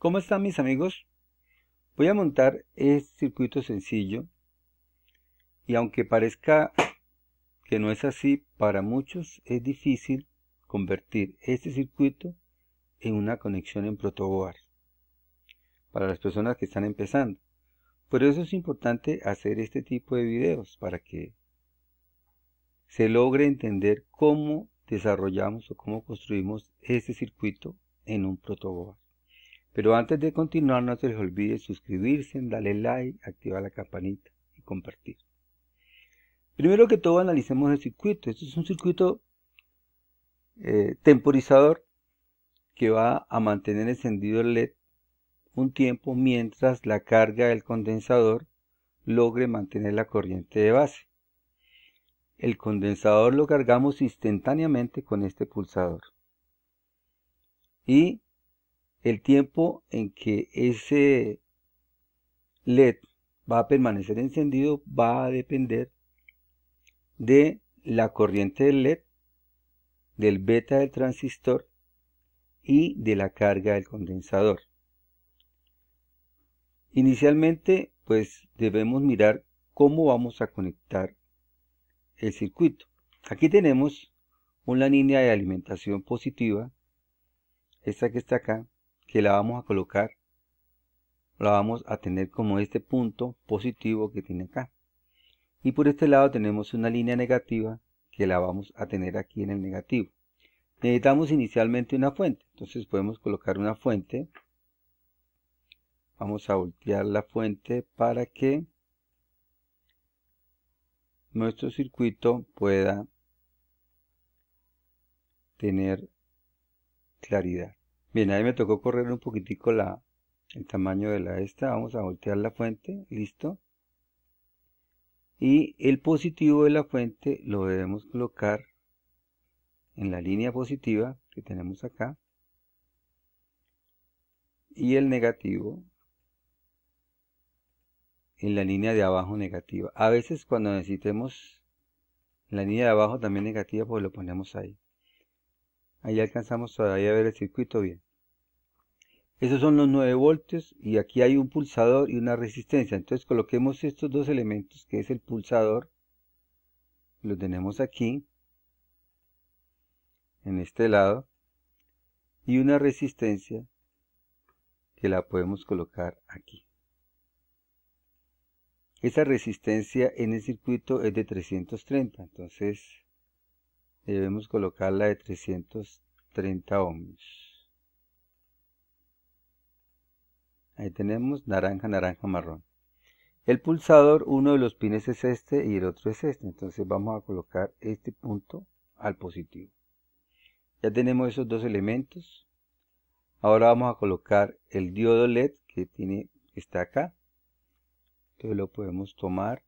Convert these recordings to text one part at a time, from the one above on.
¿Cómo están mis amigos? Voy a montar este circuito sencillo y aunque parezca que no es así, para muchos es difícil convertir este circuito en una conexión en protoboard para las personas que están empezando. Por eso es importante hacer este tipo de videos para que se logre entender cómo desarrollamos o cómo construimos este circuito en un protoboard. Pero antes de continuar, no se les olvide suscribirse, darle like, activar la campanita y compartir. Primero que todo, analicemos el circuito. Este es un circuito eh, temporizador que va a mantener encendido el LED un tiempo mientras la carga del condensador logre mantener la corriente de base. El condensador lo cargamos instantáneamente con este pulsador. Y el tiempo en que ese LED va a permanecer encendido va a depender de la corriente del LED, del beta del transistor y de la carga del condensador. Inicialmente, pues debemos mirar cómo vamos a conectar el circuito. Aquí tenemos una línea de alimentación positiva, esta que está acá, que la vamos a colocar, la vamos a tener como este punto positivo que tiene acá. Y por este lado tenemos una línea negativa que la vamos a tener aquí en el negativo. Necesitamos inicialmente una fuente, entonces podemos colocar una fuente. Vamos a voltear la fuente para que nuestro circuito pueda tener claridad. Bien, ahí me tocó correr un poquitico la, el tamaño de la esta. Vamos a voltear la fuente. Listo. Y el positivo de la fuente lo debemos colocar en la línea positiva que tenemos acá. Y el negativo en la línea de abajo negativa. A veces cuando necesitemos la línea de abajo también negativa, pues lo ponemos ahí. Ahí alcanzamos todavía a ver el circuito bien. Esos son los 9 voltios y aquí hay un pulsador y una resistencia. Entonces coloquemos estos dos elementos que es el pulsador. Lo tenemos aquí, en este lado. Y una resistencia que la podemos colocar aquí. Esa resistencia en el circuito es de 330, entonces debemos colocar la de 330 ohmios ahí tenemos naranja, naranja, marrón el pulsador, uno de los pines es este y el otro es este entonces vamos a colocar este punto al positivo ya tenemos esos dos elementos ahora vamos a colocar el diodo LED que tiene está acá entonces lo podemos tomar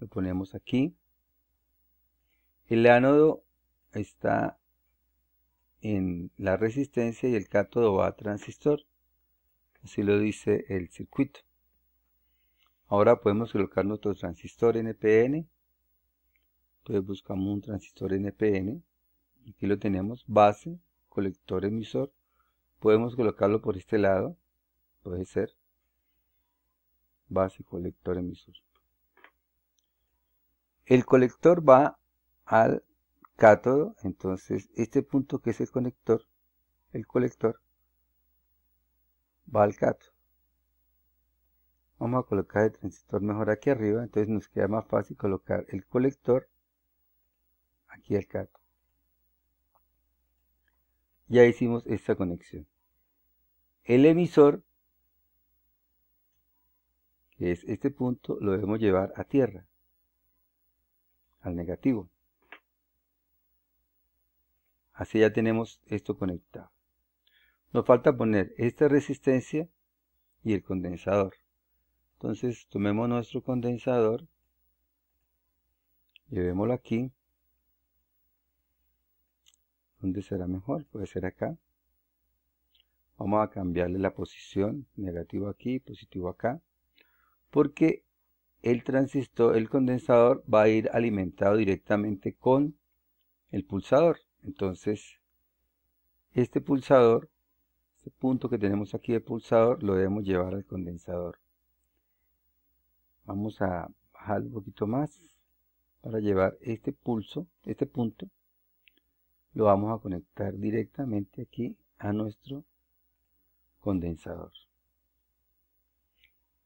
lo ponemos aquí el ánodo está en la resistencia y el cátodo va a transistor. Así lo dice el circuito. Ahora podemos colocar nuestro transistor NPN. Entonces buscamos un transistor NPN. Aquí lo tenemos, base, colector, emisor. Podemos colocarlo por este lado. Puede ser. Base, colector, emisor. El colector va al cátodo, entonces este punto que es el conector, el colector, va al cátodo. Vamos a colocar el transistor mejor aquí arriba, entonces nos queda más fácil colocar el colector aquí al cátodo. Ya hicimos esta conexión. El emisor, que es este punto, lo debemos llevar a tierra, al negativo. Así ya tenemos esto conectado. Nos falta poner esta resistencia y el condensador. Entonces tomemos nuestro condensador, llevémoslo aquí. ¿Dónde será mejor? Puede ser acá. Vamos a cambiarle la posición, negativo aquí, positivo acá, porque el transistor, el condensador va a ir alimentado directamente con el pulsador. Entonces, este pulsador, este punto que tenemos aquí de pulsador, lo debemos llevar al condensador. Vamos a bajar un poquito más para llevar este pulso, este punto, lo vamos a conectar directamente aquí a nuestro condensador.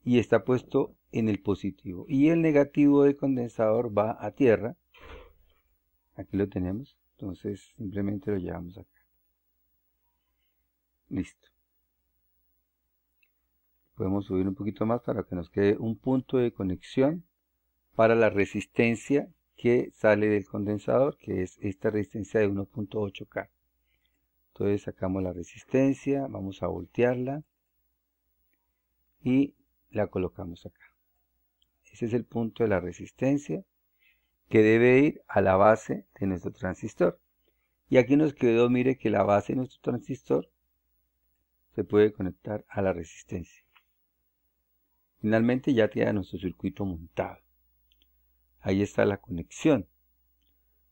Y está puesto en el positivo. Y el negativo del condensador va a tierra. Aquí lo tenemos. Entonces simplemente lo llevamos acá. Listo. Podemos subir un poquito más para que nos quede un punto de conexión para la resistencia que sale del condensador, que es esta resistencia de 1.8K. Entonces sacamos la resistencia, vamos a voltearla y la colocamos acá. Ese es el punto de la resistencia que debe ir a la base de nuestro transistor. Y aquí nos quedó, mire que la base de nuestro transistor se puede conectar a la resistencia. Finalmente ya tiene nuestro circuito montado. Ahí está la conexión.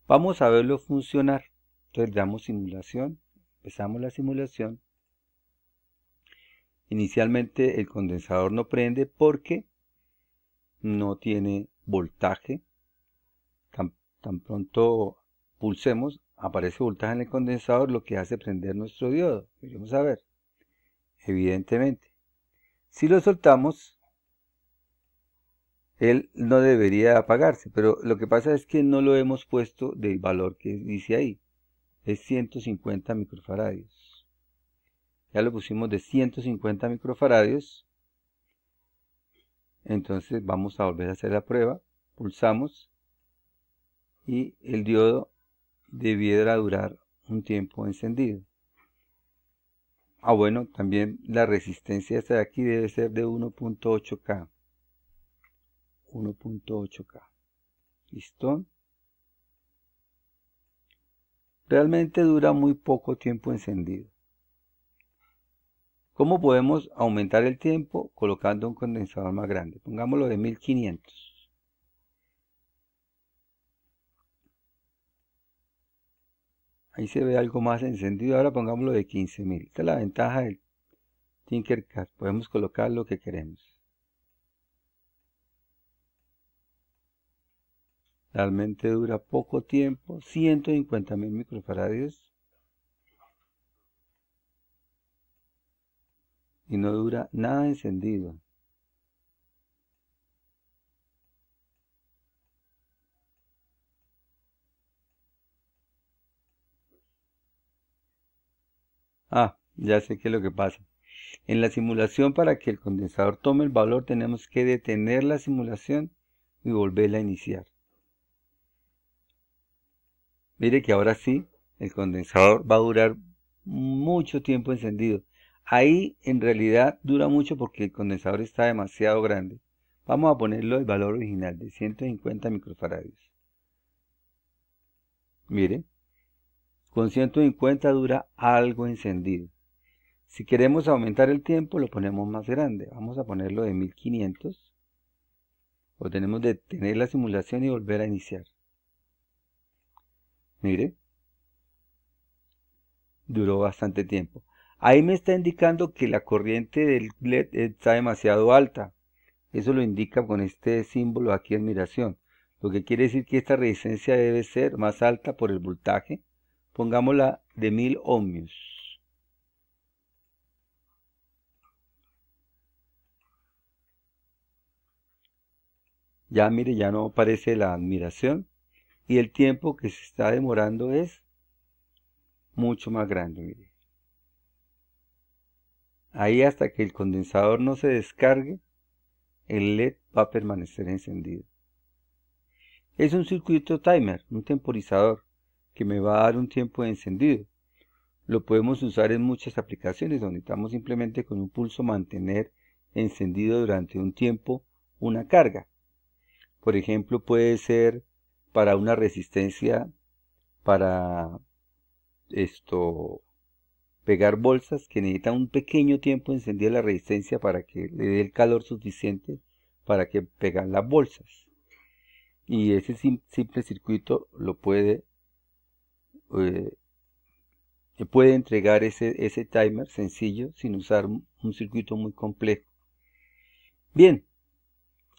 Vamos a verlo funcionar. Entonces damos simulación, empezamos la simulación. Inicialmente el condensador no prende porque no tiene voltaje tan pronto pulsemos, aparece voltaje en el condensador, lo que hace prender nuestro diodo. Vamos a ver. Evidentemente. Si lo soltamos, él no debería apagarse, pero lo que pasa es que no lo hemos puesto del valor que dice ahí. Es 150 microfaradios. Ya lo pusimos de 150 microfaradios. Entonces vamos a volver a hacer la prueba. Pulsamos y el diodo debiera durar un tiempo encendido. Ah, bueno, también la resistencia esta de aquí debe ser de 1.8K. 1.8K. ¿Listo? Realmente dura muy poco tiempo encendido. ¿Cómo podemos aumentar el tiempo? Colocando un condensador más grande. Pongámoslo de 1500. Ahí se ve algo más encendido. Ahora pongámoslo de 15.000. Esta es la ventaja del Tinkercad. Podemos colocar lo que queremos. Realmente dura poco tiempo. 150.000 microfaradios. Y no dura nada encendido. Ah, ya sé qué es lo que pasa. En la simulación, para que el condensador tome el valor, tenemos que detener la simulación y volverla a iniciar. Mire que ahora sí, el condensador va a durar mucho tiempo encendido. Ahí en realidad dura mucho porque el condensador está demasiado grande. Vamos a ponerlo el valor original de 150 microfaradios. Mire, con 150 dura algo encendido. Si queremos aumentar el tiempo, lo ponemos más grande. Vamos a ponerlo de 1500. O tenemos de tener la simulación y volver a iniciar. Mire. Duró bastante tiempo. Ahí me está indicando que la corriente del LED está demasiado alta. Eso lo indica con este símbolo aquí en miración. Lo que quiere decir que esta resistencia debe ser más alta por el voltaje pongámosla de 1000 ohmios. Ya mire, ya no aparece la admiración y el tiempo que se está demorando es mucho más grande, mire. Ahí hasta que el condensador no se descargue, el LED va a permanecer encendido. Es un circuito timer, un temporizador que me va a dar un tiempo de encendido. Lo podemos usar en muchas aplicaciones donde estamos simplemente con un pulso mantener encendido durante un tiempo una carga. Por ejemplo, puede ser para una resistencia, para esto, pegar bolsas que necesitan un pequeño tiempo encendida la resistencia para que le dé el calor suficiente para que pegan las bolsas. Y ese simple circuito lo puede eh, se puede entregar ese, ese timer sencillo sin usar un circuito muy complejo. Bien,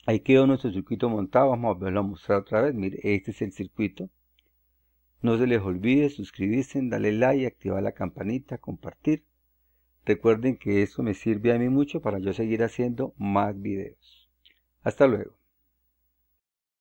ahí quedó nuestro circuito montado, vamos a verlo a mostrar otra vez, mire, este es el circuito. No se les olvide suscribirse, darle like, activar la campanita, compartir. Recuerden que eso me sirve a mí mucho para yo seguir haciendo más videos. Hasta luego.